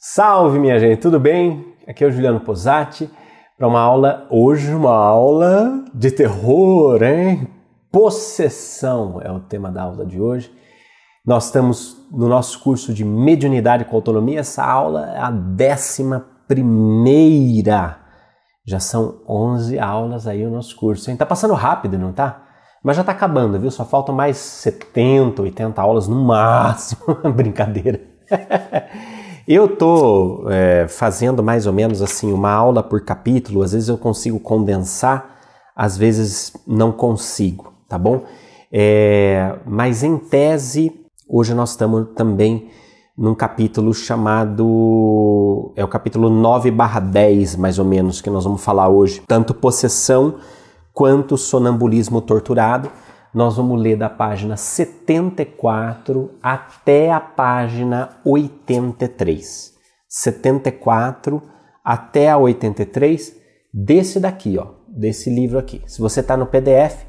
Salve, minha gente, tudo bem? Aqui é o Juliano Posati para uma aula, hoje uma aula de terror, hein? Possessão é o tema da aula de hoje. Nós estamos no nosso curso de mediunidade com autonomia, essa aula é a décima primeira. Já são 11 aulas aí o nosso curso, Está passando rápido, não tá? Mas já está acabando, viu? Só faltam mais 70, 80 aulas no máximo. Brincadeira. Eu estou é, fazendo mais ou menos assim uma aula por capítulo, às vezes eu consigo condensar, às vezes não consigo, tá bom? É, mas em tese, hoje nós estamos também num capítulo chamado. É o capítulo 9 barra 10, mais ou menos, que nós vamos falar hoje. Tanto possessão quanto sonambulismo torturado nós vamos ler da página 74 até a página 83. 74 até a 83 desse daqui, ó, desse livro aqui. Se você está no PDF,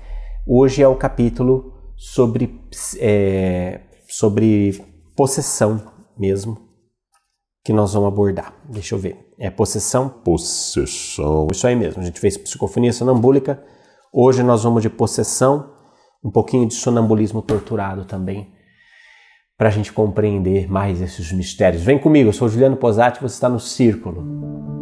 hoje é o capítulo sobre, é, sobre possessão mesmo que nós vamos abordar. Deixa eu ver. É possessão? Possessão. Isso aí mesmo. A gente fez psicofonia sonambúlica. Hoje nós vamos de possessão um pouquinho de sonambulismo torturado também, para a gente compreender mais esses mistérios. Vem comigo, eu sou Juliano Posati, você está no Círculo.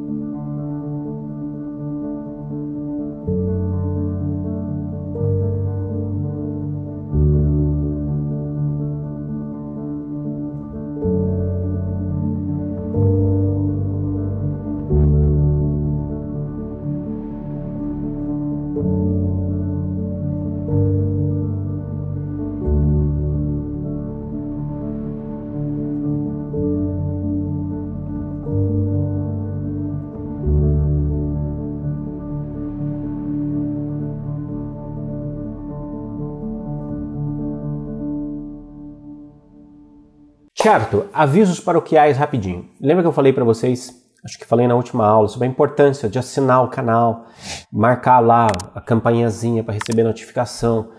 Certo, avisos paroquiais rapidinho. Lembra que eu falei para vocês, acho que falei na última aula, sobre a importância de assinar o canal, marcar lá a campanhazinha para receber notificação.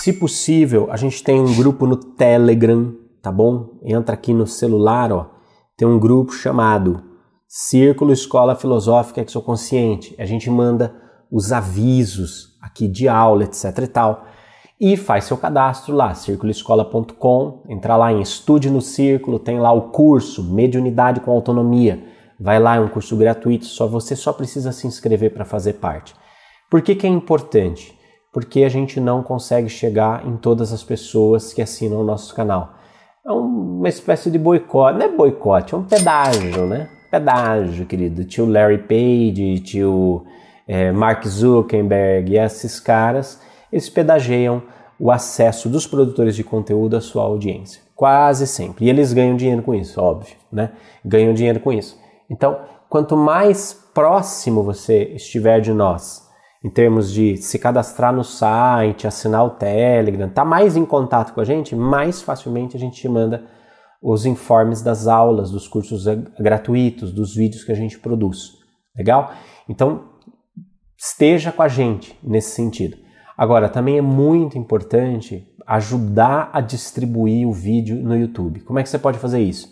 Se possível, a gente tem um grupo no Telegram, tá bom? Entra aqui no celular, ó. Tem um grupo chamado Círculo Escola Filosófica Exoconsciente. A gente manda os avisos aqui de aula, etc e tal e faz seu cadastro lá, circuloescola.com, entra lá em Estude no Círculo, tem lá o curso Mediunidade com Autonomia. Vai lá, é um curso gratuito, só você só precisa se inscrever para fazer parte. Por que, que é importante? Porque a gente não consegue chegar em todas as pessoas que assinam o nosso canal. É uma espécie de boicote, não é boicote, é um pedágio, né? Pedágio, querido. Tio Larry Page, tio é, Mark Zuckerberg e esses caras eles pedageiam o acesso dos produtores de conteúdo à sua audiência. Quase sempre. E eles ganham dinheiro com isso, óbvio, né? Ganham dinheiro com isso. Então, quanto mais próximo você estiver de nós, em termos de se cadastrar no site, assinar o Telegram, tá mais em contato com a gente, mais facilmente a gente te manda os informes das aulas, dos cursos gratuitos, dos vídeos que a gente produz. Legal? Então, esteja com a gente nesse sentido. Agora, também é muito importante ajudar a distribuir o vídeo no YouTube. Como é que você pode fazer isso?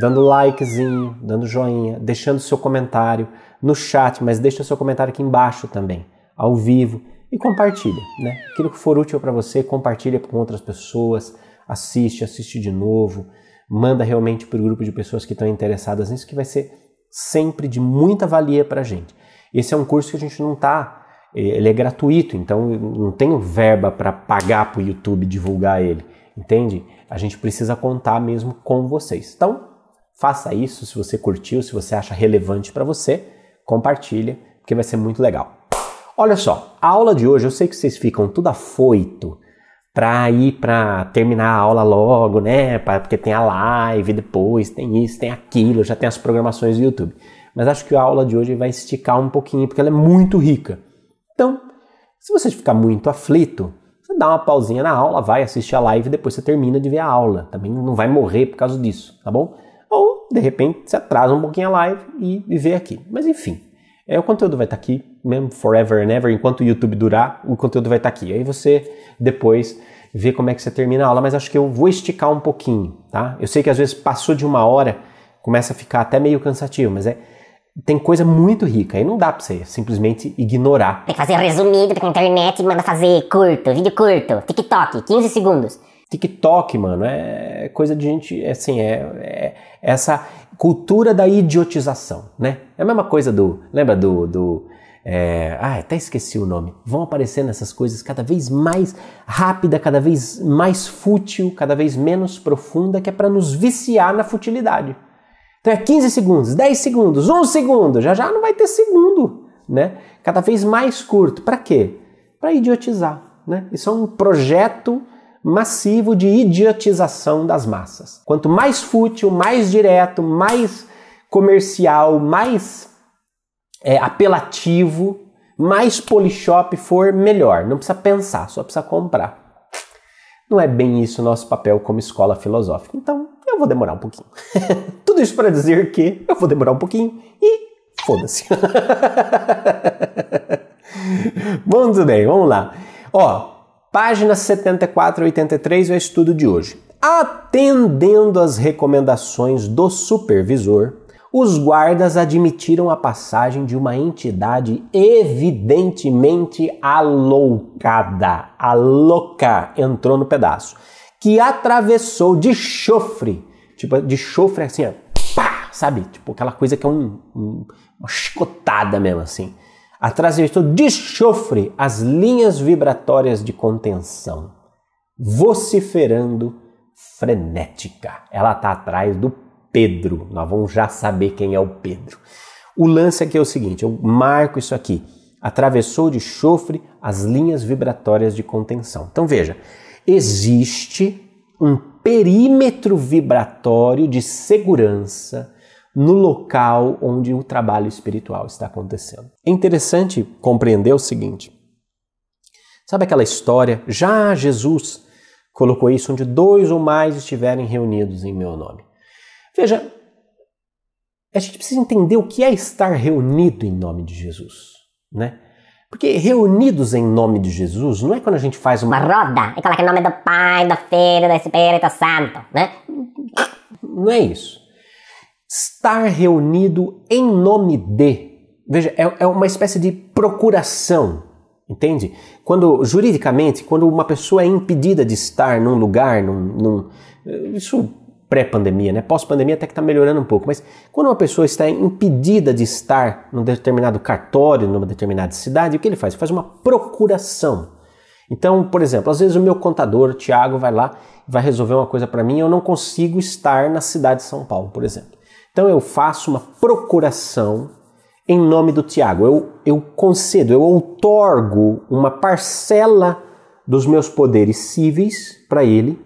Dando likezinho, dando joinha, deixando seu comentário no chat, mas deixa seu comentário aqui embaixo também, ao vivo, e compartilha, né? Aquilo que for útil para você, compartilha com outras pessoas, assiste, assiste de novo, manda realmente para o grupo de pessoas que estão interessadas nisso, que vai ser sempre de muita valia para a gente. Esse é um curso que a gente não está ele é gratuito, então não tenho verba para pagar para o YouTube divulgar ele, entende? A gente precisa contar mesmo com vocês. Então, faça isso se você curtiu, se você acha relevante para você, compartilha, porque vai ser muito legal. Olha só, a aula de hoje, eu sei que vocês ficam tudo afoito para ir para terminar a aula logo, né? Porque tem a live depois, tem isso, tem aquilo, já tem as programações do YouTube. Mas acho que a aula de hoje vai esticar um pouquinho, porque ela é muito rica. Então, se você ficar muito aflito, você dá uma pausinha na aula, vai assistir a live, depois você termina de ver a aula. Também não vai morrer por causa disso, tá bom? Ou, de repente, você atrasa um pouquinho a live e, e vê aqui. Mas enfim, é, o conteúdo vai estar tá aqui, mesmo forever and ever, enquanto o YouTube durar, o conteúdo vai estar tá aqui. Aí você depois vê como é que você termina a aula, mas acho que eu vou esticar um pouquinho, tá? Eu sei que às vezes passou de uma hora, começa a ficar até meio cansativo, mas é tem coisa muito rica e não dá pra você simplesmente ignorar. Tem que fazer resumido pra internet e manda fazer curto, vídeo curto, TikTok, 15 segundos. TikTok, mano, é coisa de gente, é assim, é, é essa cultura da idiotização, né? É a mesma coisa do, lembra do, do é, ah, até esqueci o nome. Vão aparecendo essas coisas cada vez mais rápida, cada vez mais fútil, cada vez menos profunda, que é para nos viciar na futilidade. Então é 15 segundos, 10 segundos, 1 segundo, já já não vai ter segundo, né? Cada vez mais curto. Para quê? Para idiotizar, né? Isso é um projeto massivo de idiotização das massas. Quanto mais fútil, mais direto, mais comercial, mais é, apelativo, mais polishop for, melhor. Não precisa pensar, só precisa comprar. Não é bem isso o nosso papel como escola filosófica. Então, eu vou demorar um pouquinho. Tudo isso para dizer que eu vou demorar um pouquinho e foda-se. Muito bem, vamos lá. Ó, página 74 e 83 é o estudo de hoje. Atendendo às recomendações do supervisor, os guardas admitiram a passagem de uma entidade evidentemente aloucada. A louca entrou no pedaço que atravessou de chofre, tipo, de chofre assim, ó, pá, sabe? Tipo, aquela coisa que é um, um, uma chicotada mesmo, assim. Atravessou de chofre as linhas vibratórias de contenção, vociferando frenética. Ela está atrás do Pedro. Nós vamos já saber quem é o Pedro. O lance aqui é o seguinte, eu marco isso aqui. Atravessou de chofre as linhas vibratórias de contenção. Então veja, Existe um perímetro vibratório de segurança no local onde o trabalho espiritual está acontecendo. É interessante compreender o seguinte. Sabe aquela história? Já Jesus colocou isso onde dois ou mais estiverem reunidos em meu nome. Veja, a gente precisa entender o que é estar reunido em nome de Jesus, né? Porque reunidos em nome de Jesus não é quando a gente faz uma roda e é coloca o nome do Pai, do Filho, do Espírito Santo, né? Não é isso. Estar reunido em nome de. Veja, é, é uma espécie de procuração, entende? Quando, juridicamente, quando uma pessoa é impedida de estar num lugar, num, num eh, isso pré-pandemia, né? Pós-pandemia até que está melhorando um pouco, mas quando uma pessoa está impedida de estar num determinado cartório, numa determinada cidade, o que ele faz? Ele faz uma procuração. Então, por exemplo, às vezes o meu contador, o Thiago, vai lá e vai resolver uma coisa para mim, eu não consigo estar na cidade de São Paulo, por exemplo. Então eu faço uma procuração em nome do Tiago. Eu, eu concedo, eu outorgo uma parcela dos meus poderes cíveis para ele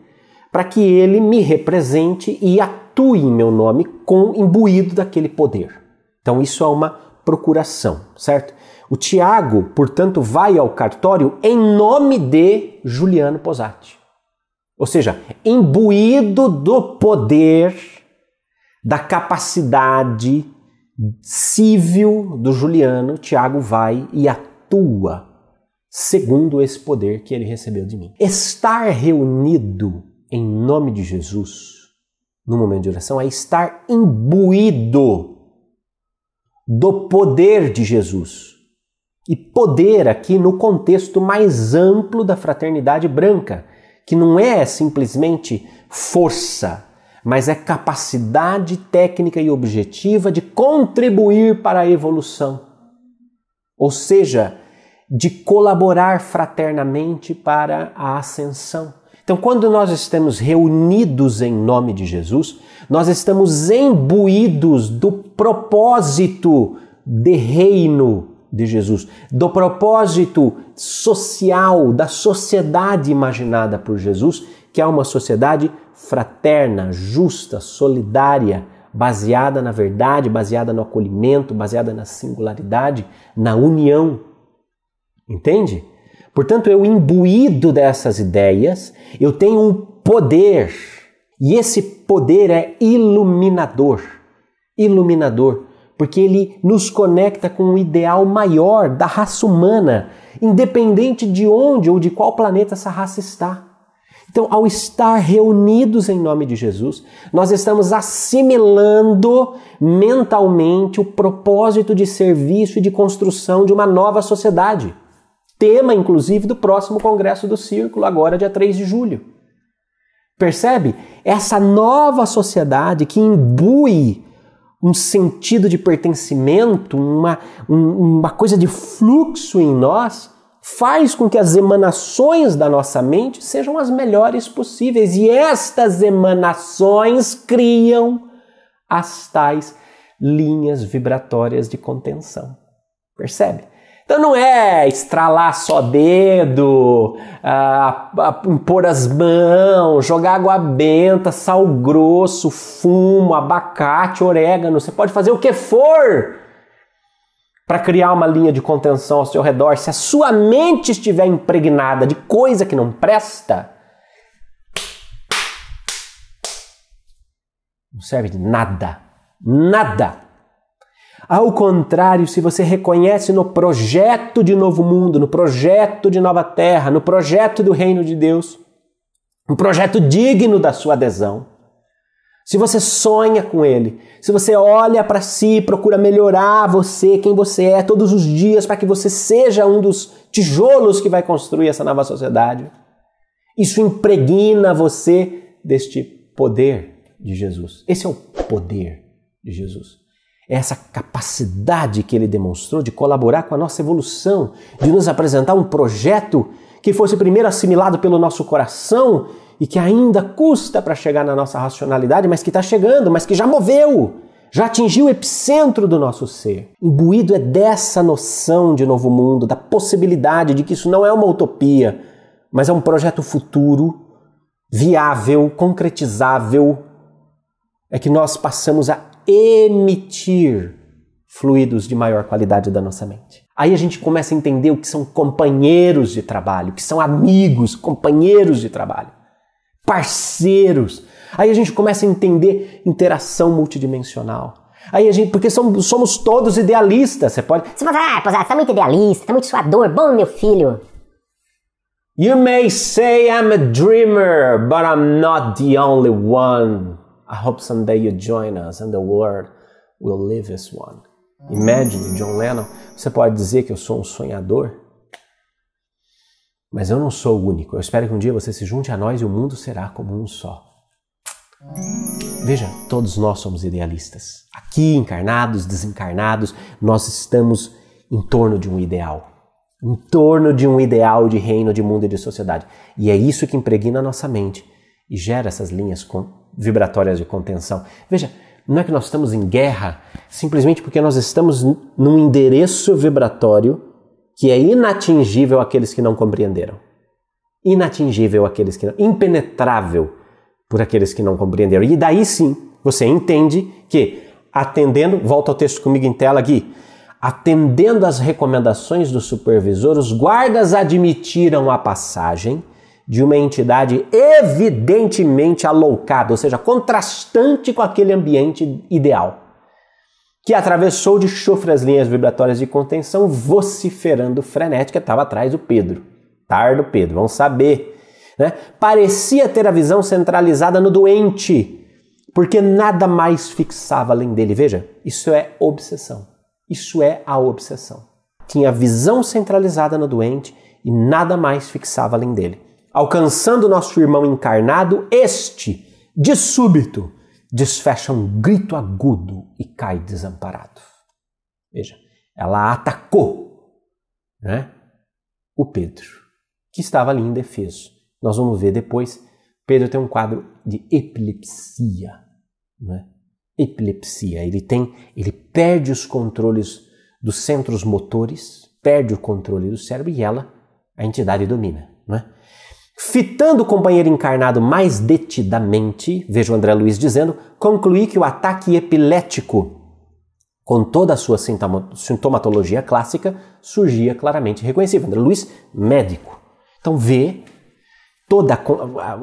para que ele me represente e atue em meu nome com imbuído daquele poder. Então isso é uma procuração, certo? O Tiago, portanto, vai ao cartório em nome de Juliano Posati. Ou seja, imbuído do poder, da capacidade civil do Juliano, Tiago vai e atua segundo esse poder que ele recebeu de mim. Estar reunido em nome de Jesus, no momento de oração, é estar imbuído do poder de Jesus. E poder aqui no contexto mais amplo da fraternidade branca, que não é simplesmente força, mas é capacidade técnica e objetiva de contribuir para a evolução. Ou seja, de colaborar fraternamente para a ascensão. Então, quando nós estamos reunidos em nome de Jesus, nós estamos imbuídos do propósito de reino de Jesus, do propósito social da sociedade imaginada por Jesus, que é uma sociedade fraterna, justa, solidária, baseada na verdade, baseada no acolhimento, baseada na singularidade, na união. Entende? Portanto, eu imbuído dessas ideias, eu tenho um poder. E esse poder é iluminador. Iluminador, porque ele nos conecta com o um ideal maior da raça humana, independente de onde ou de qual planeta essa raça está. Então, ao estar reunidos em nome de Jesus, nós estamos assimilando mentalmente o propósito de serviço e de construção de uma nova sociedade tema, inclusive, do próximo Congresso do Círculo, agora dia 3 de julho. Percebe? Essa nova sociedade que imbui um sentido de pertencimento, uma, um, uma coisa de fluxo em nós, faz com que as emanações da nossa mente sejam as melhores possíveis. E estas emanações criam as tais linhas vibratórias de contenção. Percebe? Então não é estralar só dedo, ah, ah, as mãos, jogar água benta, sal grosso, fumo, abacate, orégano. Você pode fazer o que for para criar uma linha de contenção ao seu redor. Se a sua mente estiver impregnada de coisa que não presta, não serve de nada. Nada. Ao contrário, se você reconhece no projeto de novo mundo, no projeto de nova terra, no projeto do reino de Deus, um projeto digno da sua adesão, se você sonha com ele, se você olha para si, procura melhorar você, quem você é, todos os dias, para que você seja um dos tijolos que vai construir essa nova sociedade, isso impregna você deste poder de Jesus. Esse é o poder de Jesus. É essa capacidade que ele demonstrou de colaborar com a nossa evolução, de nos apresentar um projeto que fosse primeiro assimilado pelo nosso coração e que ainda custa para chegar na nossa racionalidade, mas que está chegando, mas que já moveu, já atingiu o epicentro do nosso ser. Imbuído é dessa noção de novo mundo, da possibilidade de que isso não é uma utopia, mas é um projeto futuro, viável, concretizável, é que nós passamos a emitir fluidos de maior qualidade da nossa mente. Aí a gente começa a entender o que são companheiros de trabalho, o que são amigos, companheiros de trabalho, parceiros. Aí a gente começa a entender interação multidimensional. Aí a gente, porque somos, somos todos idealistas, você pode. Você fala, ah, posada, tá é muito idealista, tá muito suador, bom, meu filho. You may say I'm a dreamer, but I'm not the only one. I hope someday you join us and the world will live as one. Imagine, John Lennon. Você pode dizer que eu sou um sonhador, mas eu não sou o único. Eu espero que um dia você se junte a nós e o mundo será como um só. Veja, todos nós somos idealistas. Aqui, encarnados, desencarnados, nós estamos em torno de um ideal. Em torno de um ideal de reino, de mundo e de sociedade. E é isso que impregna a nossa mente e gera essas linhas vibratórias de contenção. Veja, não é que nós estamos em guerra simplesmente porque nós estamos num endereço vibratório que é inatingível àqueles que não compreenderam. Inatingível àqueles que não, impenetrável por aqueles que não compreenderam. E daí sim, você entende que atendendo, volta ao texto comigo em tela aqui, atendendo às recomendações do supervisor, os guardas admitiram a passagem de uma entidade evidentemente alocada, ou seja, contrastante com aquele ambiente ideal, que atravessou de chofre as linhas vibratórias de contenção, vociferando frenética, estava atrás do Pedro. Tardo Pedro, vamos saber. Né? Parecia ter a visão centralizada no doente, porque nada mais fixava além dele. Veja, isso é obsessão. Isso é a obsessão. Tinha visão centralizada no doente e nada mais fixava além dele alcançando nosso irmão encarnado, este, de súbito, desfecha um grito agudo e cai desamparado. Veja, ela atacou né, o Pedro, que estava ali indefeso. Nós vamos ver depois. Pedro tem um quadro de epilepsia. Né? Epilepsia. Ele tem, ele perde os controles dos centros motores, perde o controle do cérebro e ela, a entidade domina. Né? Fitando o companheiro encarnado mais detidamente, vejo André Luiz dizendo, concluí que o ataque epilético, com toda a sua sintomatologia clássica, surgia claramente reconhecível. André Luiz, médico. Então vê toda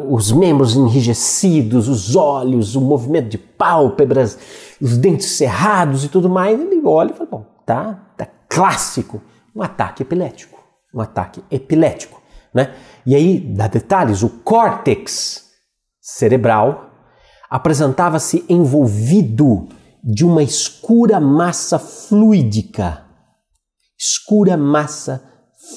os membros enrijecidos, os olhos, o movimento de pálpebras, os dentes cerrados e tudo mais, ele olha e fala, bom, tá, tá clássico, um ataque epilético, um ataque epilético. Né? E aí, dá detalhes, o córtex cerebral apresentava-se envolvido de uma escura massa fluídica. Escura massa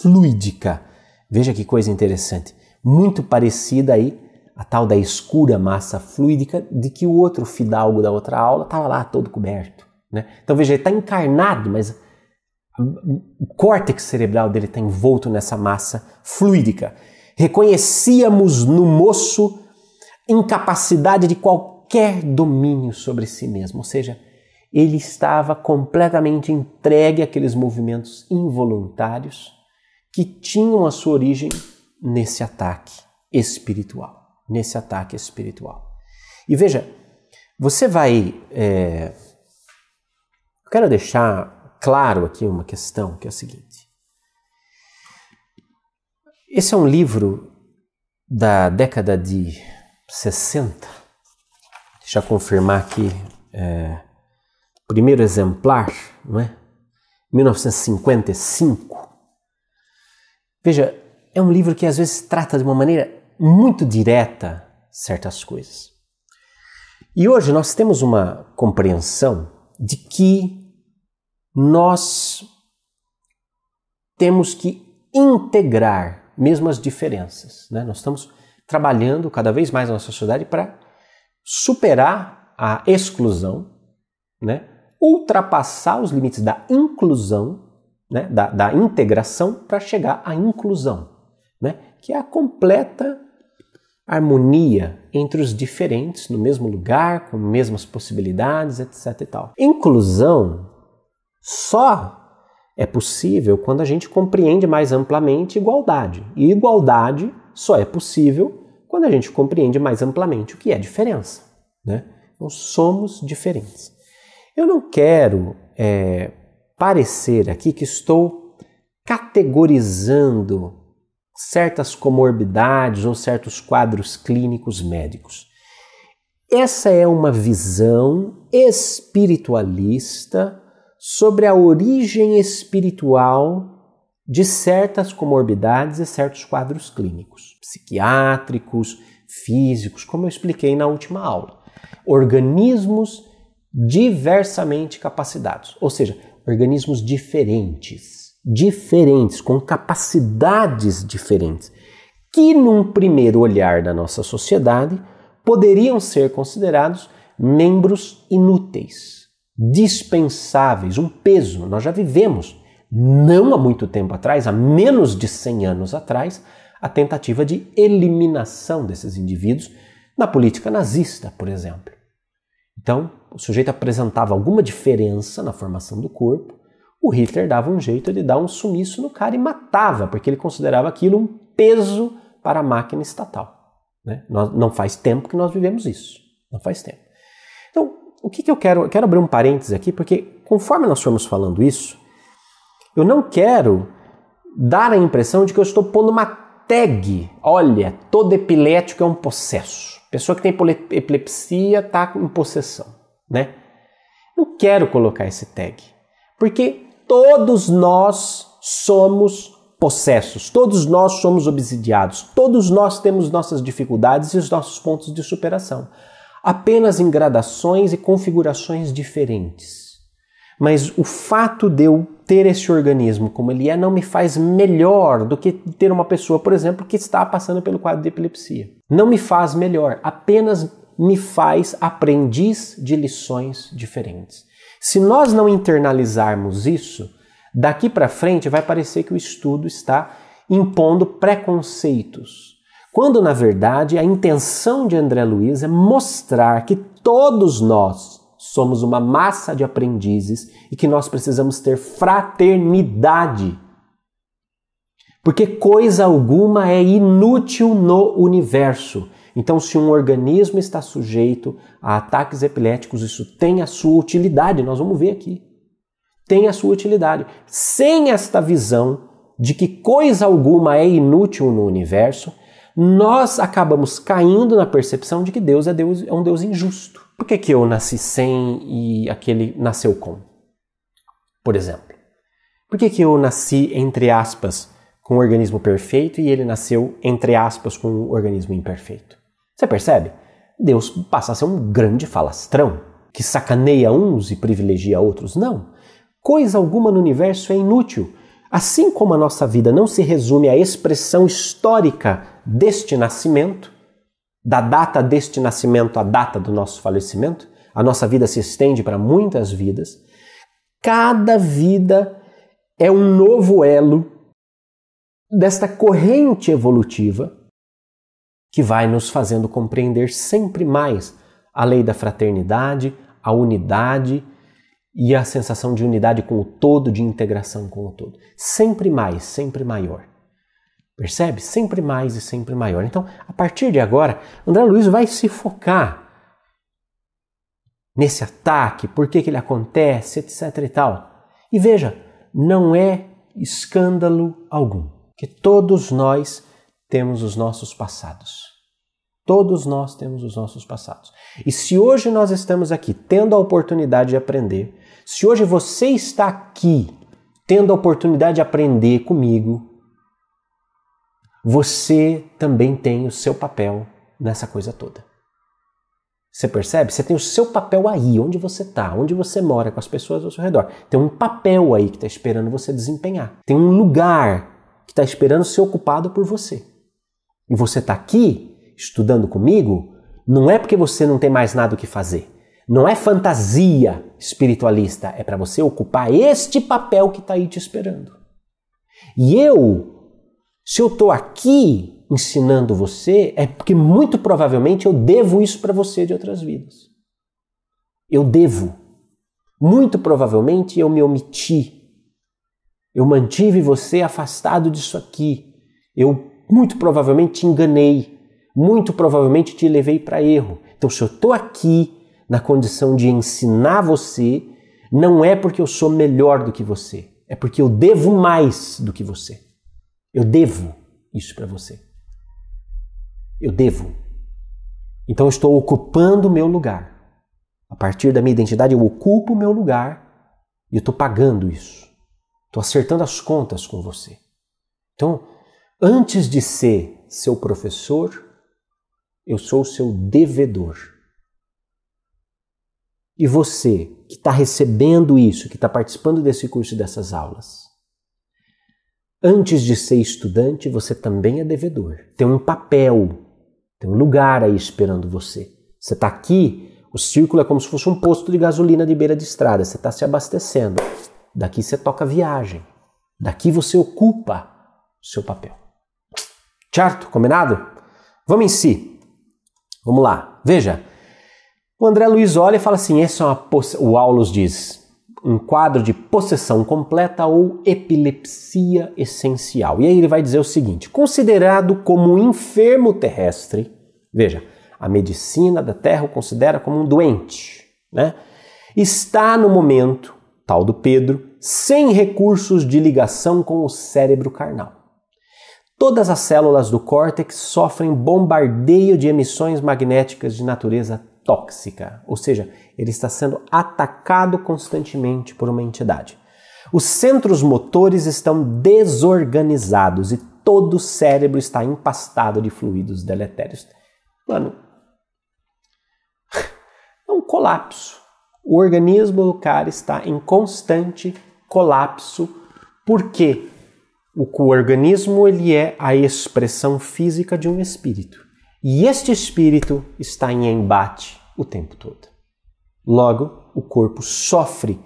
fluídica. Veja que coisa interessante. Muito parecida aí a tal da escura massa fluídica de que o outro fidalgo da outra aula estava lá todo coberto. Né? Então veja, ele está encarnado, mas o córtex cerebral dele está envolto nessa massa fluídica. Reconhecíamos no moço incapacidade de qualquer domínio sobre si mesmo, ou seja, ele estava completamente entregue àqueles movimentos involuntários que tinham a sua origem nesse ataque espiritual, nesse ataque espiritual. E veja, você vai, é... eu quero deixar claro aqui uma questão, que é a seguinte. Esse é um livro da década de 60. Deixa eu confirmar aqui. É, primeiro exemplar, não é? 1955. Veja, é um livro que às vezes trata de uma maneira muito direta certas coisas. E hoje nós temos uma compreensão de que nós temos que integrar mesmo as diferenças. Né? Nós estamos trabalhando cada vez mais na nossa sociedade para superar a exclusão, né? ultrapassar os limites da inclusão, né? da, da integração, para chegar à inclusão, né? que é a completa harmonia entre os diferentes no mesmo lugar, com mesmas possibilidades, etc. E tal. Inclusão só é possível quando a gente compreende mais amplamente igualdade. E igualdade só é possível quando a gente compreende mais amplamente o que é diferença. Né? Então, somos diferentes. Eu não quero é, parecer aqui que estou categorizando certas comorbidades ou certos quadros clínicos médicos. Essa é uma visão espiritualista sobre a origem espiritual de certas comorbidades e certos quadros clínicos, psiquiátricos, físicos, como eu expliquei na última aula. Organismos diversamente capacitados, ou seja, organismos diferentes, diferentes, com capacidades diferentes, que num primeiro olhar da nossa sociedade poderiam ser considerados membros inúteis dispensáveis, um peso. Nós já vivemos, não há muito tempo atrás, há menos de 100 anos atrás, a tentativa de eliminação desses indivíduos na política nazista, por exemplo. Então, o sujeito apresentava alguma diferença na formação do corpo, o Hitler dava um jeito de dar um sumiço no cara e matava, porque ele considerava aquilo um peso para a máquina estatal. Né? Não faz tempo que nós vivemos isso. Não faz tempo o que, que eu quero? Eu quero abrir um parênteses aqui, porque conforme nós formos falando isso, eu não quero dar a impressão de que eu estou pondo uma tag. Olha, todo epilético é um possesso. Pessoa que tem epilepsia está em possessão, né? Não quero colocar esse tag, porque todos nós somos possessos, todos nós somos obsidiados, todos nós temos nossas dificuldades e os nossos pontos de superação apenas em gradações e configurações diferentes. Mas o fato de eu ter esse organismo como ele é não me faz melhor do que ter uma pessoa, por exemplo, que está passando pelo quadro de epilepsia. Não me faz melhor, apenas me faz aprendiz de lições diferentes. Se nós não internalizarmos isso, daqui para frente vai parecer que o estudo está impondo preconceitos quando na verdade a intenção de André Luiz é mostrar que todos nós somos uma massa de aprendizes e que nós precisamos ter fraternidade. Porque coisa alguma é inútil no universo. Então, se um organismo está sujeito a ataques epiléticos, isso tem a sua utilidade, nós vamos ver aqui. Tem a sua utilidade. Sem esta visão de que coisa alguma é inútil no universo, nós acabamos caindo na percepção de que Deus é, Deus é um Deus injusto. Por que, que eu nasci sem e aquele nasceu com? Por exemplo. Por que, que eu nasci, entre aspas, com um organismo perfeito e ele nasceu, entre aspas, com um organismo imperfeito? Você percebe? Deus passa a ser um grande falastrão, que sacaneia uns e privilegia outros. Não. Coisa alguma no universo é inútil Assim como a nossa vida não se resume à expressão histórica deste nascimento, da data deste nascimento à data do nosso falecimento, a nossa vida se estende para muitas vidas, cada vida é um novo elo desta corrente evolutiva que vai nos fazendo compreender sempre mais a lei da fraternidade, a unidade e a sensação de unidade com o todo, de integração com o todo. Sempre mais, sempre maior. Percebe? Sempre mais e sempre maior. Então, a partir de agora, André Luiz vai se focar nesse ataque, por que, que ele acontece, etc e tal. E veja, não é escândalo algum, que todos nós temos os nossos passados. Todos nós temos os nossos passados. E se hoje nós estamos aqui tendo a oportunidade de aprender, se hoje você está aqui tendo a oportunidade de aprender comigo, você também tem o seu papel nessa coisa toda. Você percebe? Você tem o seu papel aí, onde você está, onde você mora, com as pessoas ao seu redor. Tem um papel aí que está esperando você desempenhar. Tem um lugar que está esperando ser ocupado por você. E você está aqui estudando comigo, não é porque você não tem mais nada o que fazer. Não é fantasia espiritualista, é para você ocupar este papel que está aí te esperando. E eu, se eu estou aqui ensinando você, é porque muito provavelmente eu devo isso para você de outras vidas. Eu devo. Muito provavelmente eu me omiti. Eu mantive você afastado disso aqui. Eu muito provavelmente te enganei. Muito provavelmente te levei para erro. Então, se eu estou aqui na condição de ensinar você, não é porque eu sou melhor do que você, é porque eu devo mais do que você. Eu devo isso para você. Eu devo. Então eu estou ocupando o meu lugar. A partir da minha identidade, eu ocupo o meu lugar e eu estou pagando isso. Estou acertando as contas com você. Então, antes de ser seu professor, eu sou seu devedor. E você que está recebendo isso, que está participando desse curso e dessas aulas, antes de ser estudante, você também é devedor. Tem um papel, tem um lugar aí esperando você. Você está aqui, o círculo é como se fosse um posto de gasolina de beira de estrada, você está se abastecendo. Daqui você toca viagem. Daqui você ocupa o seu papel. Certo? Combinado? Vamos em si. Vamos lá. Veja, o André Luiz olha e fala assim: esse é uma o Aulus diz, um quadro de possessão completa ou epilepsia essencial. E aí ele vai dizer o seguinte: considerado como um enfermo terrestre, veja, a medicina da Terra o considera como um doente, né? Está no momento, tal do Pedro, sem recursos de ligação com o cérebro carnal. Todas as células do córtex sofrem bombardeio de emissões magnéticas de natureza tóxica, ou seja, ele está sendo atacado constantemente por uma entidade. Os centros motores estão desorganizados e todo o cérebro está empastado de fluidos deletérios. Mano, é um colapso. O organismo do cara está em constante colapso porque o organismo ele é a expressão física de um espírito. E este espírito está em embate o tempo todo. Logo, o corpo sofre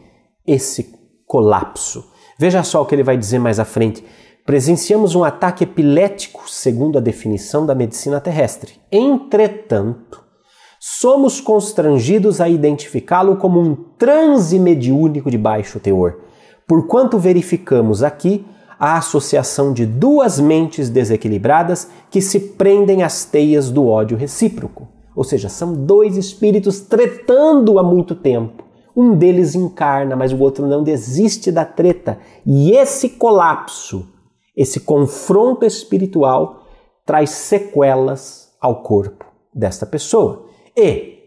esse colapso. Veja só o que ele vai dizer mais à frente. Presenciamos um ataque epilético, segundo a definição da medicina terrestre. Entretanto, somos constrangidos a identificá-lo como um transe mediúnico de baixo teor, porquanto verificamos aqui a associação de duas mentes desequilibradas que se prendem às teias do ódio recíproco. Ou seja, são dois espíritos tretando há muito tempo. Um deles encarna, mas o outro não desiste da treta. E esse colapso, esse confronto espiritual, traz sequelas ao corpo desta pessoa. E,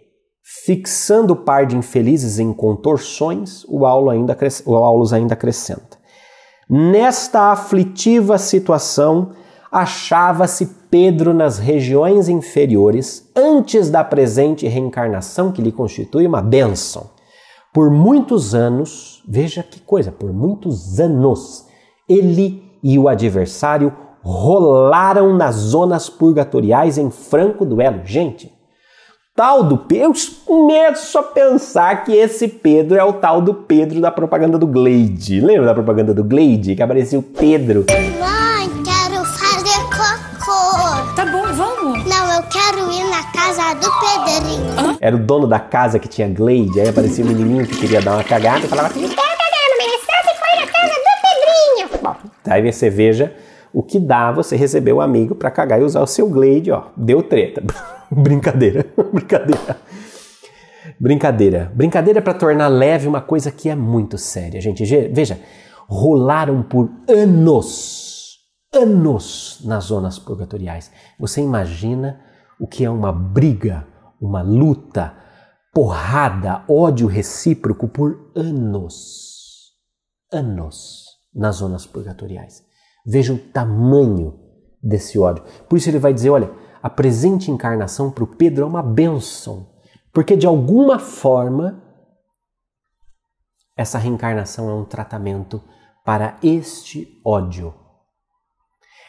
fixando o par de infelizes em contorções, o Aulus ainda, acrescenta. Nesta aflitiva situação, achava-se Pedro nas regiões inferiores antes da presente reencarnação, que lhe constitui uma bênção. Por muitos anos, veja que coisa, por muitos anos, ele e o adversário rolaram nas zonas purgatoriais em franco duelo. Gente, tal do Pedro. Eu começo a pensar que esse Pedro é o tal do Pedro da propaganda do Glade. Lembra da propaganda do Glade? Que aparecia o Pedro. Mãe, quero fazer cocô. Tá bom, vamos. Não, eu quero ir na casa do Pedrinho. Hã? Era o dono da casa que tinha Glade. Aí aparecia o um menininho que queria dar uma cagada e falava assim: cagada, não no se Foi na casa do Pedrinho. Bom, aí você veja o que dá você receber o um amigo para cagar e usar o seu Glade, ó. Deu treta. brincadeira, brincadeira. Brincadeira. Brincadeira para tornar leve uma coisa que é muito séria, gente. Veja, rolaram por anos, anos nas zonas purgatoriais. Você imagina o que é uma briga, uma luta, porrada, ódio recíproco por anos, anos nas zonas purgatoriais. Veja o tamanho desse ódio. Por isso ele vai dizer: olha, a presente encarnação para o Pedro é uma bênção, porque de alguma forma essa reencarnação é um tratamento para este ódio.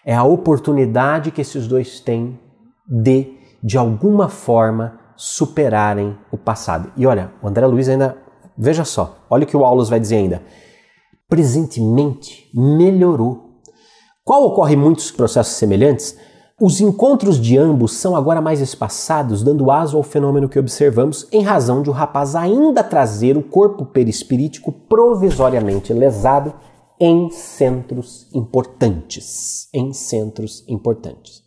É a oportunidade que esses dois têm de, de alguma forma, superarem o passado. E olha, o André Luiz ainda. Veja só, olha o que o Aulus vai dizer ainda. Presentemente melhorou qual ocorre em muitos processos semelhantes? Os encontros de ambos são agora mais espaçados, dando aso ao fenômeno que observamos, em razão de o rapaz ainda trazer o corpo perispirítico provisoriamente lesado em centros importantes. Em centros importantes.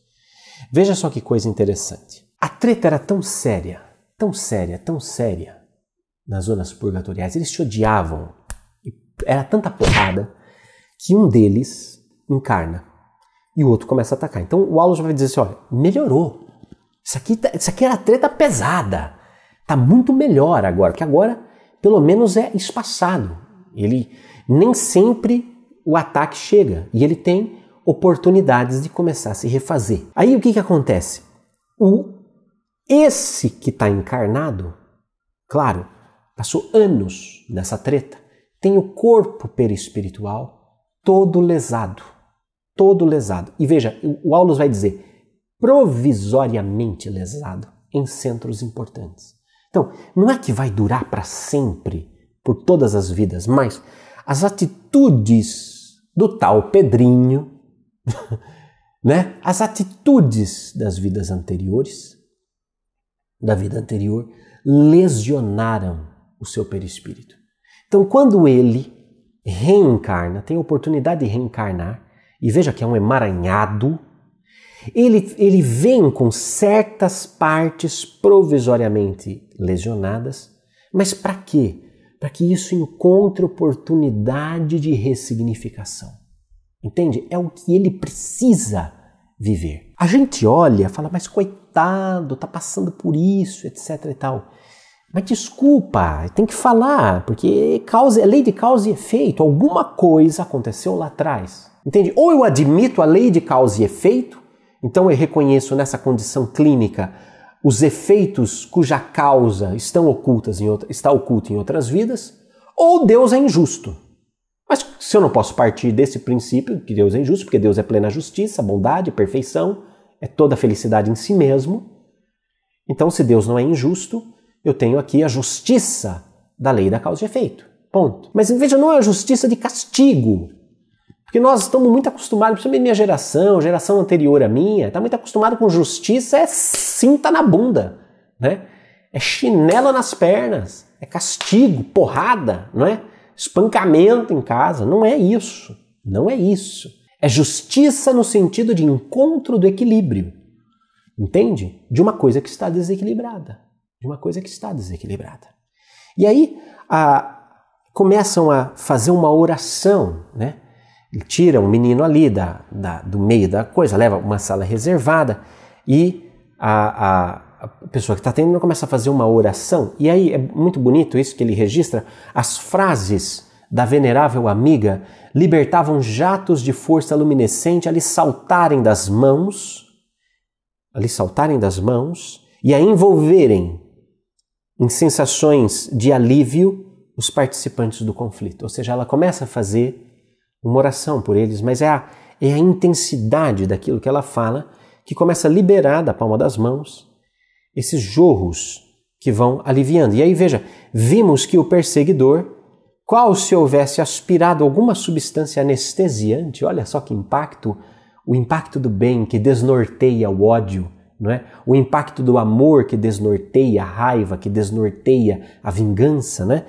Veja só que coisa interessante. A treta era tão séria, tão séria, tão séria nas zonas purgatoriais. Eles se odiavam. Era tanta porrada que um deles, encarna. E o outro começa a atacar. Então o Aulus vai dizer assim: olha, melhorou. Isso aqui, tá, isso aqui era treta pesada. Tá muito melhor agora, porque agora pelo menos é espaçado. Ele nem sempre o ataque chega e ele tem oportunidades de começar a se refazer. Aí o que, que acontece? O esse que está encarnado, claro, passou anos nessa treta, tem o corpo perispiritual todo lesado todo lesado. E veja, o Aulus vai dizer provisoriamente lesado em centros importantes. Então, não é que vai durar para sempre, por todas as vidas, mas as atitudes do tal Pedrinho, né? As atitudes das vidas anteriores, da vida anterior, lesionaram o seu perispírito. Então, quando ele reencarna, tem a oportunidade de reencarnar, e veja que é um emaranhado, ele, ele vem com certas partes provisoriamente lesionadas, mas para quê? Para que isso encontre oportunidade de ressignificação. Entende? É o que ele precisa viver. A gente olha, fala, mas coitado, tá passando por isso, etc e tal. Mas desculpa, tem que falar, porque causa, é lei de causa e efeito. Alguma coisa aconteceu lá atrás Entende? Ou eu admito a lei de causa e efeito, então eu reconheço nessa condição clínica os efeitos cuja causa estão ocultas em outra, está oculta em outras vidas, ou Deus é injusto. Mas se eu não posso partir desse princípio que Deus é injusto, porque Deus é plena justiça, bondade, perfeição, é toda a felicidade em si mesmo. Então, se Deus não é injusto, eu tenho aqui a justiça da lei da causa e efeito. Ponto. Mas veja, não é a justiça de castigo, porque nós estamos muito acostumados, principalmente minha geração, geração anterior à minha, está muito acostumado com justiça, é cinta na bunda, né? É chinelo nas pernas, é castigo, porrada, não é? Espancamento em casa. Não é isso. Não é isso. É justiça no sentido de encontro do equilíbrio. Entende? De uma coisa que está desequilibrada. De uma coisa que está desequilibrada. E aí a, começam a fazer uma oração, né? Ele tira o menino ali da, da, do meio da coisa, leva uma sala reservada e a, a a pessoa que está tendo começa a fazer uma oração. E aí é muito bonito isso que ele registra. As frases da venerável amiga libertavam jatos de força luminescente a lhe saltarem das mãos, a lhe saltarem das mãos e a envolverem em sensações de alívio os participantes do conflito. Ou seja, ela começa a fazer uma oração por eles, mas é a, é a intensidade daquilo que ela fala que começa a liberar da palma das mãos esses jorros que vão aliviando. E aí veja, vimos que o perseguidor, qual se houvesse aspirado alguma substância anestesiante, olha só que impacto, o impacto do bem que desnorteia o ódio, não é? O impacto do amor que desnorteia a raiva, que desnorteia a vingança, né?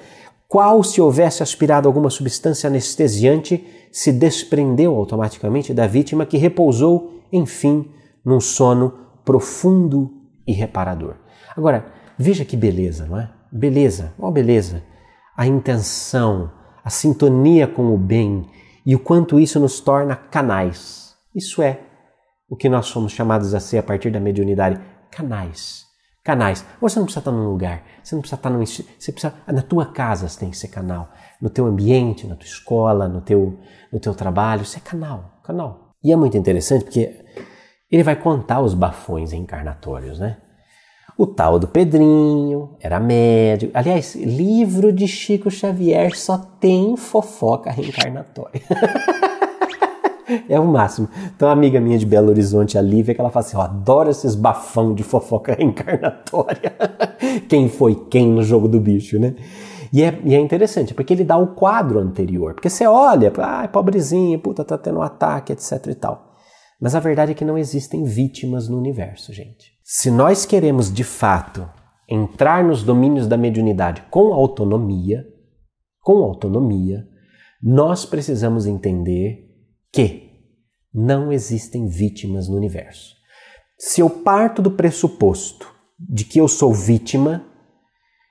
Qual se houvesse aspirado alguma substância anestesiante, se desprendeu automaticamente da vítima que repousou, enfim, num sono profundo e reparador. Agora, veja que beleza, não é? Beleza, ó oh, beleza. A intenção, a sintonia com o bem e o quanto isso nos torna canais. Isso é o que nós somos chamados a ser a partir da mediunidade, canais. Canais. Você não precisa estar num lugar, você não precisa estar num, você precisa na tua casa você tem que ser canal no teu ambiente, na tua escola, no teu, no teu trabalho. Isso é canal, canal. E é muito interessante porque ele vai contar os bafões encarnatórios, né? O tal do Pedrinho era médio. Aliás, livro de Chico Xavier só tem fofoca reencarnatória. é o máximo. Então, uma amiga minha de Belo Horizonte, a Lívia, que ela fala assim: eu adoro esses bafão de fofoca reencarnatória. quem foi quem no jogo do bicho, né? E é, e é interessante, porque ele dá o quadro anterior. Porque você olha, ah, é pobrezinho, puta, tá tendo um ataque, etc e tal. Mas a verdade é que não existem vítimas no universo, gente. Se nós queremos de fato entrar nos domínios da mediunidade com autonomia, com autonomia, nós precisamos entender que não existem vítimas no universo. Se eu parto do pressuposto de que eu sou vítima,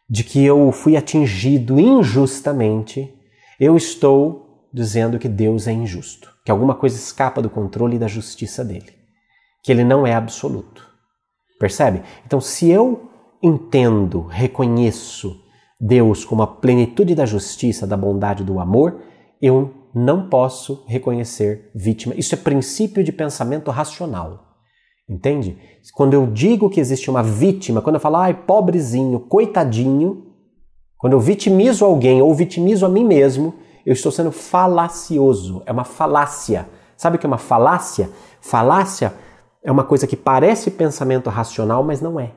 de que eu fui atingido injustamente, eu estou dizendo que Deus é injusto, que alguma coisa escapa do controle e da justiça dele, que ele não é absoluto. Percebe? Então, se eu entendo, reconheço Deus como a plenitude da justiça, da bondade, do amor, eu não posso reconhecer vítima. Isso é princípio de pensamento racional. Entende? Quando eu digo que existe uma vítima, quando eu falo, ai, pobrezinho, coitadinho, quando eu vitimizo alguém ou vitimizo a mim mesmo, eu estou sendo falacioso. É uma falácia. Sabe o que é uma falácia? Falácia é uma coisa que parece pensamento racional, mas não é.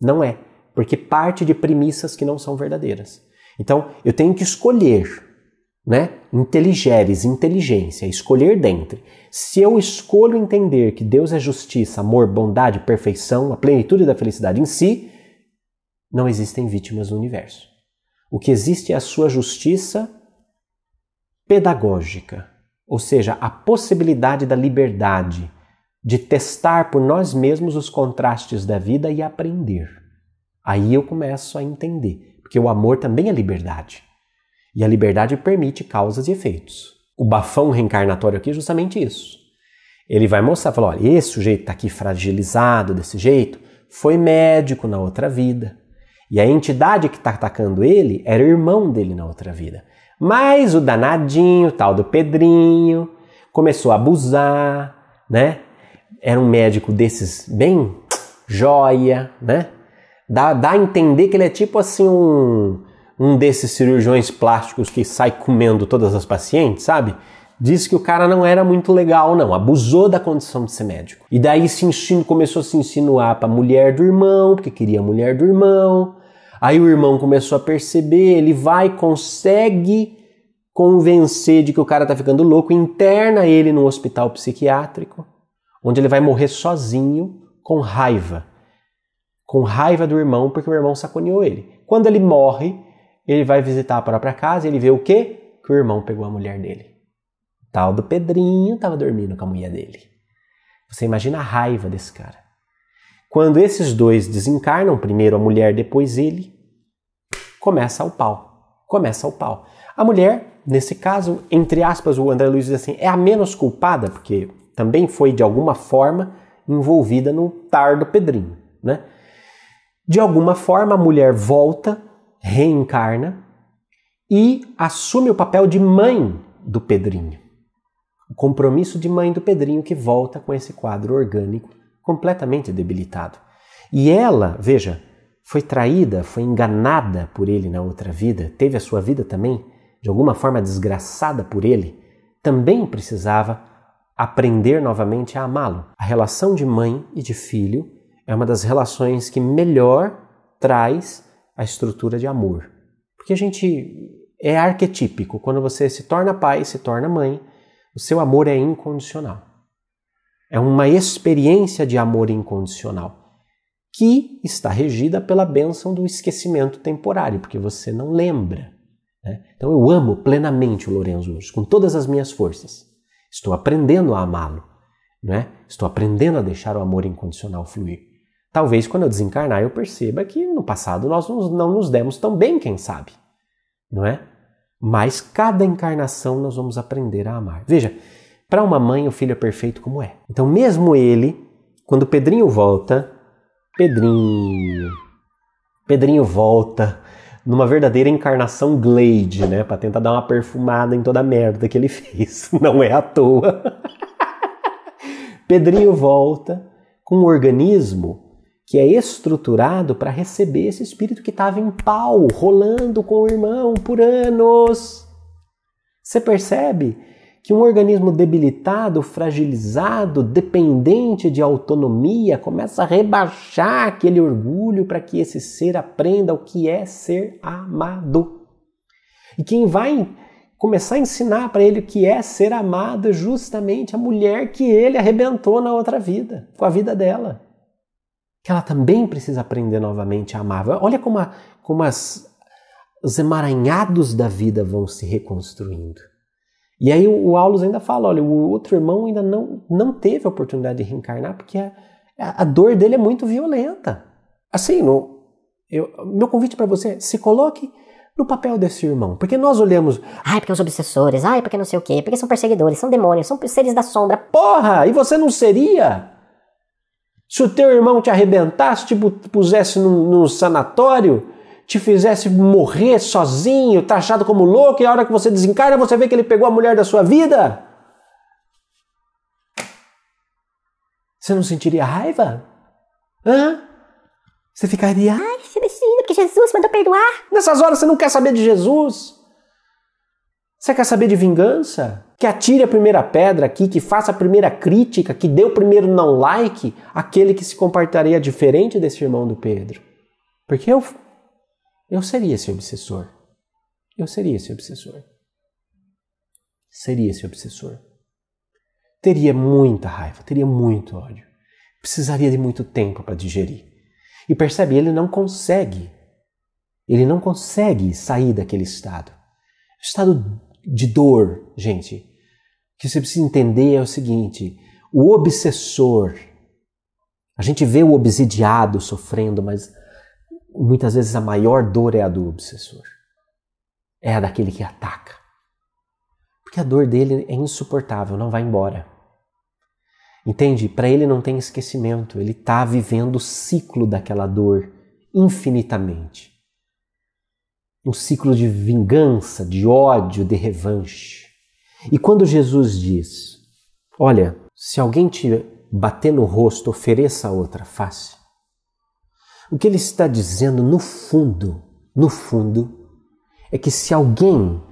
Não é. Porque parte de premissas que não são verdadeiras. Então, eu tenho que escolher né? Inteligeres, inteligência, escolher dentre. Se eu escolho entender que Deus é justiça, amor, bondade, perfeição, a plenitude da felicidade em si, não existem vítimas no universo. O que existe é a sua justiça pedagógica, ou seja, a possibilidade da liberdade de testar por nós mesmos os contrastes da vida e aprender. Aí eu começo a entender, porque o amor também é liberdade. E a liberdade permite causas e efeitos. O bafão reencarnatório aqui é justamente isso. Ele vai mostrar, falar, olha, esse sujeito está aqui fragilizado desse jeito, foi médico na outra vida. E a entidade que está atacando ele era o irmão dele na outra vida. Mas o danadinho, tal do Pedrinho, começou a abusar, né? Era um médico desses bem joia, né? Dá, dá a entender que ele é tipo assim um, um desses cirurgiões plásticos que sai comendo todas as pacientes, sabe? Disse que o cara não era muito legal, não, abusou da condição de ser médico. E daí se ensino, começou a se insinuar para a mulher do irmão, porque queria a mulher do irmão. Aí o irmão começou a perceber, ele vai, consegue convencer de que o cara tá ficando louco, interna ele num hospital psiquiátrico, onde ele vai morrer sozinho, com raiva. Com raiva do irmão, porque o irmão saconeou ele. Quando ele morre, ele vai visitar a própria casa e ele vê o quê? Que o irmão pegou a mulher dele. O tal do Pedrinho estava dormindo com a mulher dele. Você imagina a raiva desse cara. Quando esses dois desencarnam, primeiro a mulher, depois ele, começa o pau. Começa o pau. A mulher, nesse caso, entre aspas, o André Luiz diz assim, é a menos culpada, porque também foi de alguma forma envolvida no tardo do Pedrinho, né? De alguma forma a mulher volta reencarna e assume o papel de mãe do Pedrinho. O compromisso de mãe do Pedrinho que volta com esse quadro orgânico completamente debilitado. E ela, veja, foi traída, foi enganada por ele na outra vida, teve a sua vida também de alguma forma desgraçada por ele, também precisava aprender novamente a amá-lo. A relação de mãe e de filho é uma das relações que melhor traz a estrutura de amor. Porque a gente é arquetípico. Quando você se torna pai, se torna mãe, o seu amor é incondicional. É uma experiência de amor incondicional que está regida pela bênção do esquecimento temporário, porque você não lembra. Né? Então eu amo plenamente o Lorenzo hoje, com todas as minhas forças. Estou aprendendo a amá-lo, né? estou aprendendo a deixar o amor incondicional fluir. Talvez quando eu desencarnar eu perceba que no passado nós não nos demos tão bem, quem sabe, não é? Mas cada encarnação nós vamos aprender a amar. Veja, para uma mãe o filho é perfeito como é. Então, mesmo ele, quando Pedrinho volta, Pedrinho, Pedrinho volta numa verdadeira encarnação Glade, né, para tentar dar uma perfumada em toda a merda que ele fez. Não é à toa. Pedrinho volta com um organismo que é estruturado para receber esse espírito que estava em pau, rolando com o irmão por anos. Você percebe que um organismo debilitado, fragilizado, dependente de autonomia, começa a rebaixar aquele orgulho para que esse ser aprenda o que é ser amado. E quem vai começar a ensinar para ele o que é ser amado é justamente a mulher que ele arrebentou na outra vida, com a vida dela que ela também precisa aprender novamente a amar. Olha como, a, como as, os emaranhados da vida vão se reconstruindo. E aí o, o Aulus ainda fala, olha, o outro irmão ainda não, não teve a oportunidade de reencarnar porque a, é, é, a dor dele é muito violenta. Assim, no, eu, meu convite para você é, se coloque no papel desse irmão. Porque nós olhamos, ai, porque os obsessores, ai, porque não sei o quê, porque são perseguidores, são demônios, são seres da sombra. Porra, e você não seria? Se o teu irmão te arrebentasse, te pusesse num, num sanatório, te fizesse morrer sozinho, taxado como louco, e a hora que você desencarna, você vê que ele pegou a mulher da sua vida? Você não sentiria raiva? Hã? Você ficaria. Ai, você imagina, porque Jesus mandou perdoar. Nessas horas você não quer saber de Jesus. Você quer saber de vingança? que atire a primeira pedra aqui, que faça a primeira crítica, que dê o primeiro não like, aquele que se comportaria diferente desse irmão do Pedro. Porque eu, eu seria esse obsessor. Eu seria esse obsessor. Seria esse obsessor. Teria muita raiva, teria muito ódio. Precisaria de muito tempo para digerir. E percebe, ele não consegue. Ele não consegue sair daquele estado. Estado de dor, gente, que você precisa entender é o seguinte: o obsessor, a gente vê o obsidiado sofrendo, mas muitas vezes a maior dor é a do obsessor, é a daquele que ataca. Porque a dor dele é insuportável, não vai embora. Entende? Para ele não tem esquecimento, ele está vivendo o ciclo daquela dor infinitamente um ciclo de vingança, de ódio, de revanche. E quando Jesus diz: Olha, se alguém te bater no rosto, ofereça a outra face. O que ele está dizendo no fundo, no fundo, é que se alguém